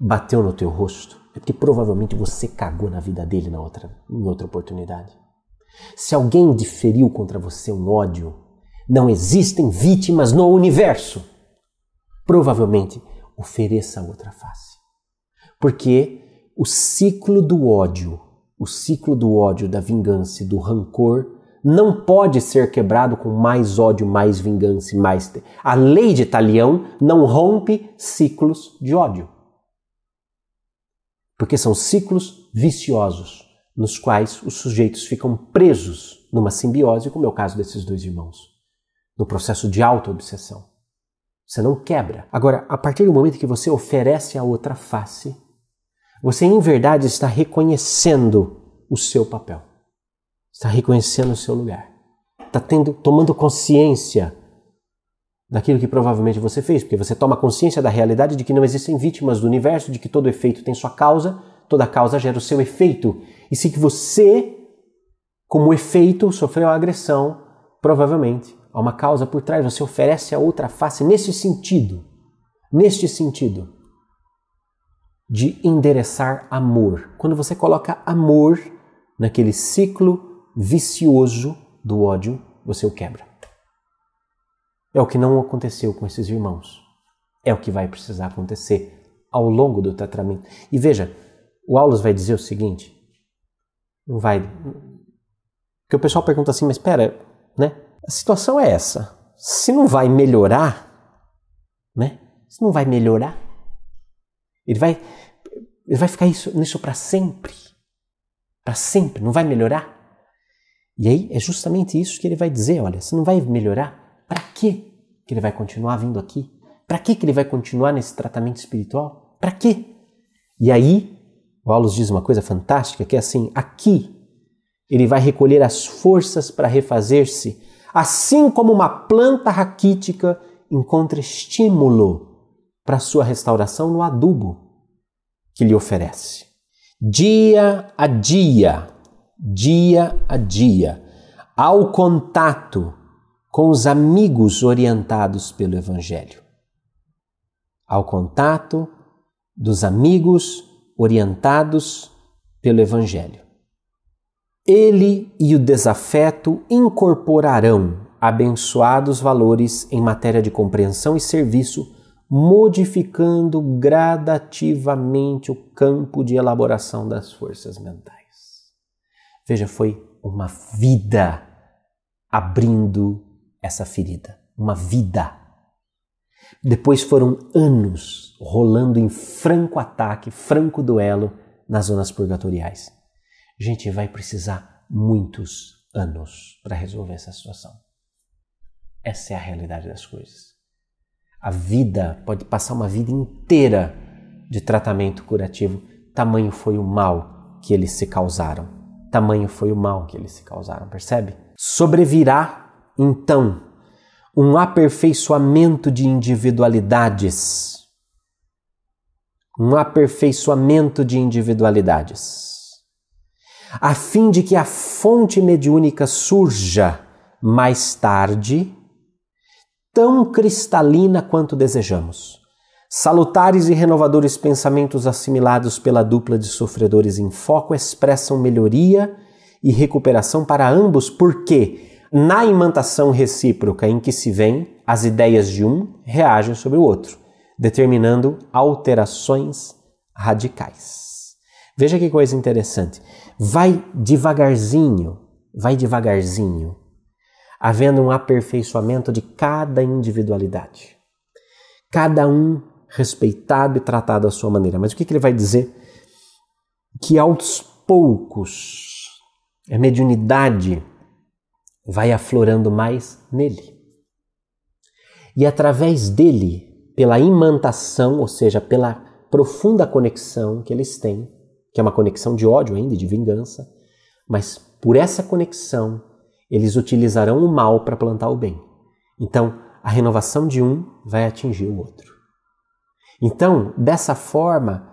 bateu no teu rosto, é porque provavelmente você cagou na vida dele na outra, em outra oportunidade. Se alguém diferiu contra você um ódio, não existem vítimas no universo provavelmente ofereça outra face. Porque o ciclo do ódio, o ciclo do ódio, da vingança e do rancor não pode ser quebrado com mais ódio, mais vingança e mais. A lei de Talião não rompe ciclos de ódio. Porque são ciclos viciosos, nos quais os sujeitos ficam presos numa simbiose, como é o caso desses dois irmãos, no processo de auto-obsessão. Você não quebra. Agora, a partir do momento que você oferece a outra face, você em verdade está reconhecendo o seu papel. Está reconhecendo o seu lugar. Está tendo, tomando consciência daquilo que provavelmente você fez, porque você toma consciência da realidade de que não existem vítimas do universo, de que todo efeito tem sua causa, toda causa gera o seu efeito. E se que você, como efeito, sofreu a agressão, provavelmente há uma causa por trás, você oferece a outra face nesse sentido, neste sentido de endereçar amor. Quando você coloca amor naquele ciclo vicioso do ódio, você o quebra. É o que não aconteceu com esses irmãos. É o que vai precisar acontecer ao longo do tratamento. E veja, o Aulus vai dizer o seguinte: não vai. Porque o pessoal pergunta assim, mas espera, né? a situação é essa. Se não vai melhorar, né? Se não vai melhorar, ele vai, ele vai ficar isso, nisso para sempre. Para sempre, não vai melhorar. E aí é justamente isso que ele vai dizer: olha, se não vai melhorar, para que ele vai continuar vindo aqui? Para que ele vai continuar nesse tratamento espiritual? Para quê? E aí, o Aulus diz uma coisa fantástica, que é assim, aqui ele vai recolher as forças para refazer-se assim como uma planta raquítica encontra estímulo para sua restauração no adubo que lhe oferece. Dia a dia, dia a dia, ao contato com os amigos orientados pelo Evangelho. Ao contato dos amigos orientados pelo Evangelho. Ele e o desafeto incorporarão abençoados valores em matéria de compreensão e serviço, modificando gradativamente o campo de elaboração das forças mentais. Veja, foi uma vida abrindo essa ferida, uma vida. Depois foram anos rolando em franco ataque, franco duelo nas zonas purgatoriais gente vai precisar muitos anos para resolver essa situação. Essa é a realidade das coisas. A vida pode passar uma vida inteira de tratamento curativo. Tamanho foi o mal que eles se causaram. Tamanho foi o mal que eles se causaram, percebe? Sobrevirá, então, um aperfeiçoamento de individualidades. Um aperfeiçoamento de individualidades a fim de que a fonte mediúnica surja mais tarde, tão cristalina quanto desejamos. Salutares e renovadores pensamentos assimilados pela dupla de sofredores em foco expressam melhoria e recuperação para ambos, porque na imantação recíproca em que se vem, as ideias de um reagem sobre o outro, determinando alterações radicais. Veja que coisa interessante. Vai devagarzinho, vai devagarzinho, havendo um aperfeiçoamento de cada individualidade. Cada um respeitado e tratado à sua maneira. Mas o que, que ele vai dizer? Que aos poucos a mediunidade vai aflorando mais nele. E através dele, pela imantação, ou seja, pela profunda conexão que eles têm, que é uma conexão de ódio ainda de vingança, mas por essa conexão eles utilizarão o mal para plantar o bem. Então, a renovação de um vai atingir o outro. Então, dessa forma,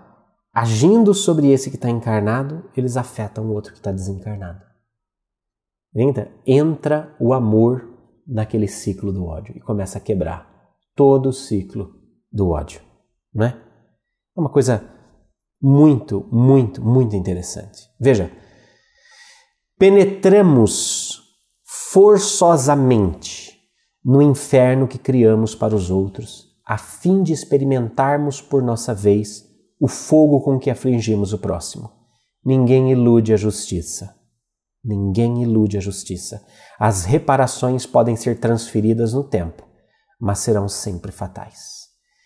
agindo sobre esse que está encarnado, eles afetam o outro que está desencarnado. Entra, entra o amor naquele ciclo do ódio e começa a quebrar todo o ciclo do ódio, né? É uma coisa muito, muito, muito interessante. Veja, penetramos forçosamente no inferno que criamos para os outros, a fim de experimentarmos por nossa vez o fogo com que afligimos o próximo. Ninguém ilude a justiça. Ninguém ilude a justiça. As reparações podem ser transferidas no tempo, mas serão sempre fatais.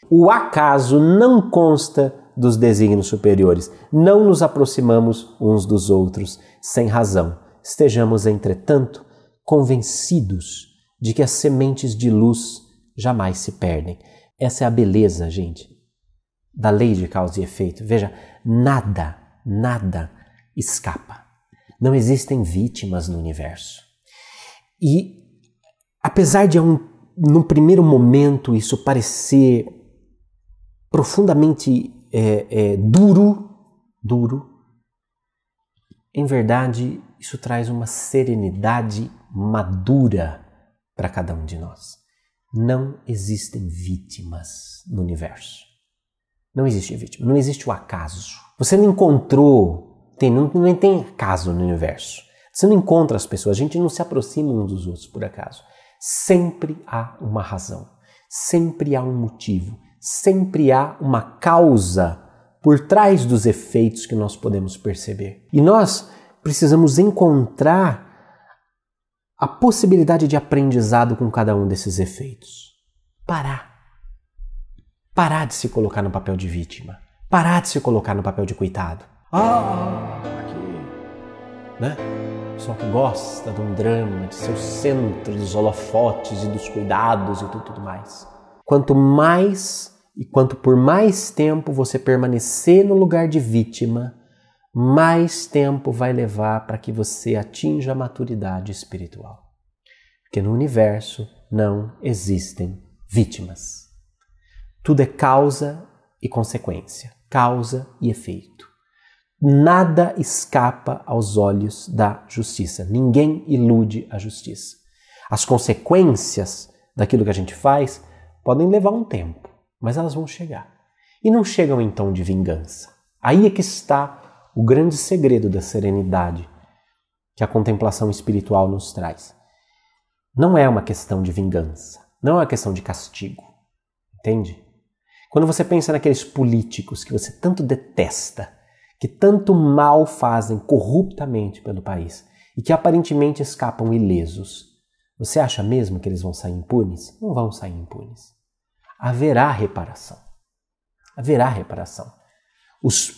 O acaso não consta dos desígnios superiores. Não nos aproximamos uns dos outros sem razão. Estejamos, entretanto, convencidos de que as sementes de luz jamais se perdem. Essa é a beleza, gente, da lei de causa e efeito. Veja, nada, nada escapa. Não existem vítimas no universo. E apesar de um, num primeiro momento isso parecer profundamente é, é duro, duro, em verdade, isso traz uma serenidade madura para cada um de nós. Não existem vítimas no universo. Não existe vítima, não existe o acaso. Você não encontrou, tem, não, não tem acaso no universo. Você não encontra as pessoas, a gente não se aproxima uns dos outros por acaso. Sempre há uma razão, sempre há um motivo, sempre há uma causa por trás dos efeitos que nós podemos perceber. E nós precisamos encontrar a possibilidade de aprendizado com cada um desses efeitos. Parar. Parar de se colocar no papel de vítima. Parar de se colocar no papel de coitado. Ah, aqui. Né? Só que gosta de um drama, de seu centro dos holofotes e dos cuidados e tudo, tudo mais. Quanto mais e quanto por mais tempo você permanecer no lugar de vítima, mais tempo vai levar para que você atinja a maturidade espiritual. Porque no universo não existem vítimas. Tudo é causa e consequência, causa e efeito. Nada escapa aos olhos da justiça. Ninguém ilude a justiça. As consequências daquilo que a gente faz podem levar um tempo mas elas vão chegar. E não chegam então de vingança. Aí é que está o grande segredo da serenidade que a contemplação espiritual nos traz. Não é uma questão de vingança, não é uma questão de castigo, entende? Quando você pensa naqueles políticos que você tanto detesta, que tanto mal fazem corruptamente pelo país e que aparentemente escapam ilesos, você acha mesmo que eles vão sair impunes? Não vão sair impunes haverá reparação. Haverá reparação. Os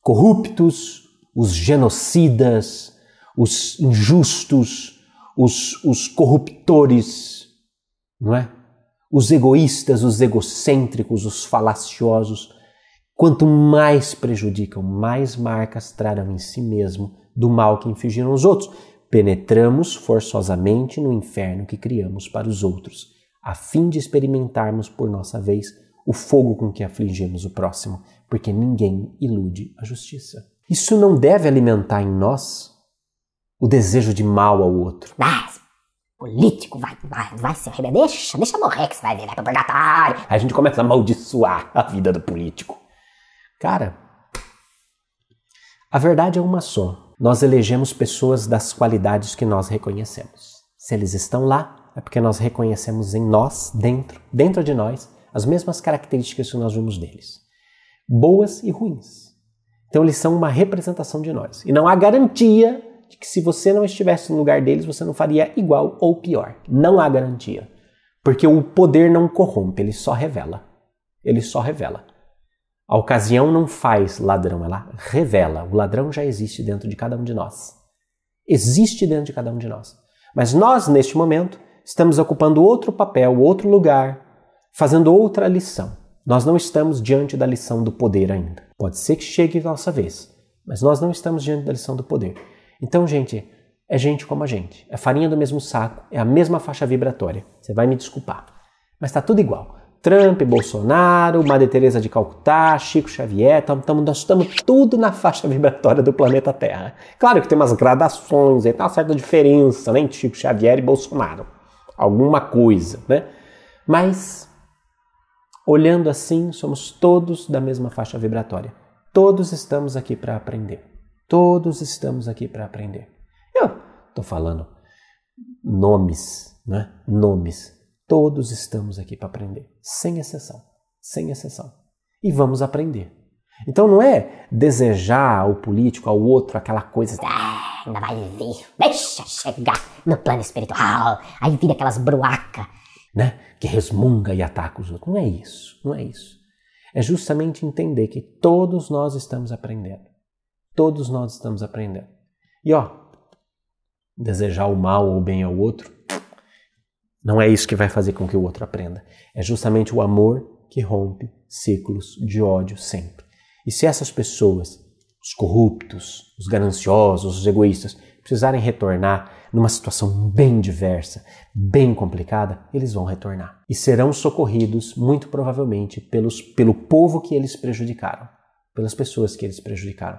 corruptos, os genocidas, os injustos, os, os corruptores, não é? Os egoístas, os egocêntricos, os falaciosos, quanto mais prejudicam, mais marcas trarão em si mesmo do mal que infligiram aos outros. Penetramos forçosamente no inferno que criamos para os outros a fim de experimentarmos por nossa vez o fogo com que afligimos o próximo, porque ninguém ilude a justiça. Isso não deve alimentar em nós o desejo de mal ao outro. Mas político vai, vai, vai se arrepender, deixa, deixa morrer que você vai virar pro purgatório. A gente começa a amaldiçoar a vida do político. Cara, a verdade é uma só. Nós elegemos pessoas das qualidades que nós reconhecemos. Se eles estão lá, é porque nós reconhecemos em nós, dentro, dentro de nós, as mesmas características que nós vimos deles, boas e ruins. Então eles são uma representação de nós. E não há garantia de que se você não estivesse no lugar deles, você não faria igual ou pior. Não há garantia. Porque o poder não corrompe, ele só revela. Ele só revela. A ocasião não faz ladrão, ela revela. O ladrão já existe dentro de cada um de nós. Existe dentro de cada um de nós. Mas nós, neste momento, estamos ocupando outro papel, outro lugar, fazendo outra lição. Nós não estamos diante da lição do poder ainda. Pode ser que chegue a nossa vez, mas nós não estamos diante da lição do poder. Então, gente, é gente como a gente. É farinha do mesmo saco, é a mesma faixa vibratória. Você vai me desculpar. Mas está tudo igual. Trump, Bolsonaro, Madre Teresa de Calcutá, Chico Xavier, tam, tam, nós estamos tudo na faixa vibratória do planeta Terra. Claro que tem umas gradações, tem uma certa diferença né, entre Chico Xavier e Bolsonaro alguma coisa, né? Mas olhando assim, somos todos da mesma faixa vibratória. Todos estamos aqui para aprender. Todos estamos aqui para aprender. Eu estou falando nomes, né? Nomes. Todos estamos aqui para aprender, sem exceção, sem exceção. E vamos aprender. Então não é desejar ao político, ao outro, aquela coisa. Ah, ainda vai ver. Deixa chegar no plano espiritual. Aí vira aquelas bruaca né? Que resmunga e ataca os outros. Não é isso, não é isso. É justamente entender que todos nós estamos aprendendo. Todos nós estamos aprendendo. E ó, desejar o mal ou o bem ao outro, não é isso que vai fazer com que o outro aprenda. É justamente o amor que rompe ciclos de ódio sempre. E se essas pessoas os corruptos, os gananciosos, os egoístas, precisarem retornar numa situação bem diversa, bem complicada, eles vão retornar e serão socorridos, muito provavelmente, pelos, pelo povo que eles prejudicaram, pelas pessoas que eles prejudicaram.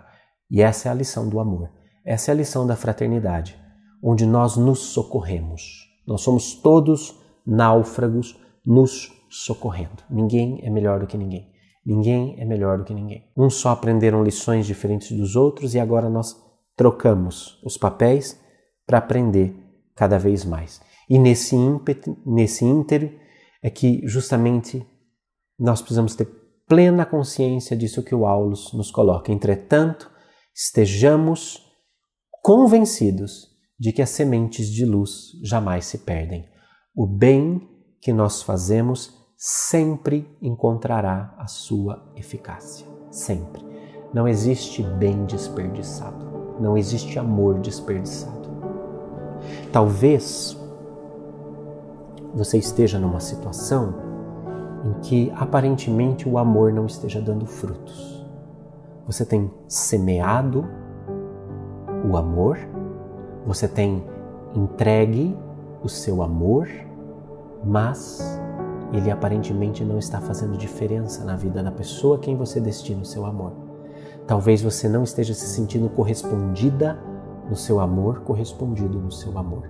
E essa é a lição do amor, essa é a lição da fraternidade, onde nós nos socorremos. Nós somos todos náufragos nos socorrendo. Ninguém é melhor do que ninguém. Ninguém é melhor do que ninguém. Uns só aprenderam lições diferentes dos outros e agora nós trocamos os papéis para aprender cada vez mais. E nesse ímpeto, nesse ínter, é que justamente nós precisamos ter plena consciência disso que o Aulus nos coloca. Entretanto, estejamos convencidos de que as sementes de luz jamais se perdem. O bem que nós fazemos sempre encontrará a sua eficácia. Sempre. Não existe bem desperdiçado. Não existe amor desperdiçado. Talvez você esteja numa situação em que aparentemente o amor não esteja dando frutos. Você tem semeado o amor, você tem entregue o seu amor, mas ele aparentemente não está fazendo diferença na vida da pessoa a quem você destina o seu amor. Talvez você não esteja se sentindo correspondida no seu amor, correspondido no seu amor.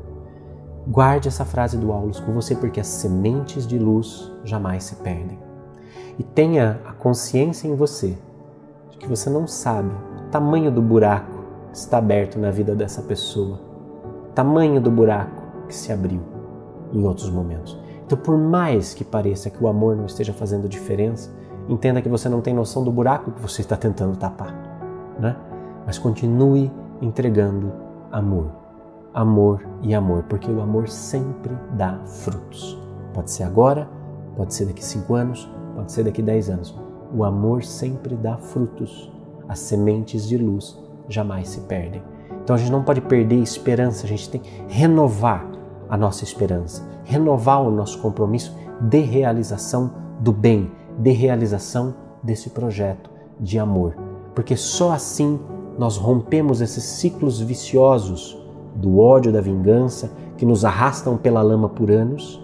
Guarde essa frase do Aulus com você, porque as sementes de luz jamais se perdem. E tenha a consciência em você de que você não sabe o tamanho do buraco que está aberto na vida dessa pessoa, o tamanho do buraco que se abriu em outros momentos. Então, por mais que pareça que o amor não esteja fazendo diferença, entenda que você não tem noção do buraco que você está tentando tapar, né? Mas continue entregando amor, amor e amor, porque o amor sempre dá frutos. Pode ser agora, pode ser daqui cinco anos, pode ser daqui dez anos. O amor sempre dá frutos. As sementes de luz jamais se perdem. Então a gente não pode perder esperança, a gente tem que renovar a nossa esperança, renovar o nosso compromisso de realização do bem, de realização desse projeto de amor. Porque só assim nós rompemos esses ciclos viciosos do ódio, da vingança, que nos arrastam pela lama por anos,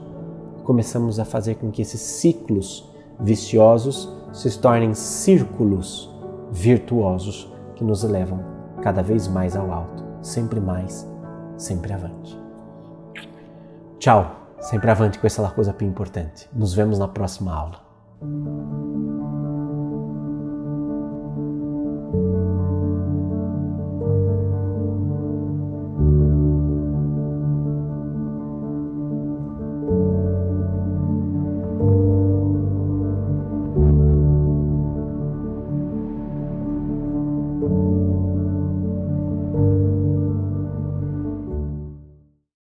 começamos a fazer com que esses ciclos viciosos se tornem círculos virtuosos que nos levam cada vez mais ao alto, sempre mais, sempre avante. Tchau, sempre avante com essa coisa bem importante. Nos vemos na próxima aula.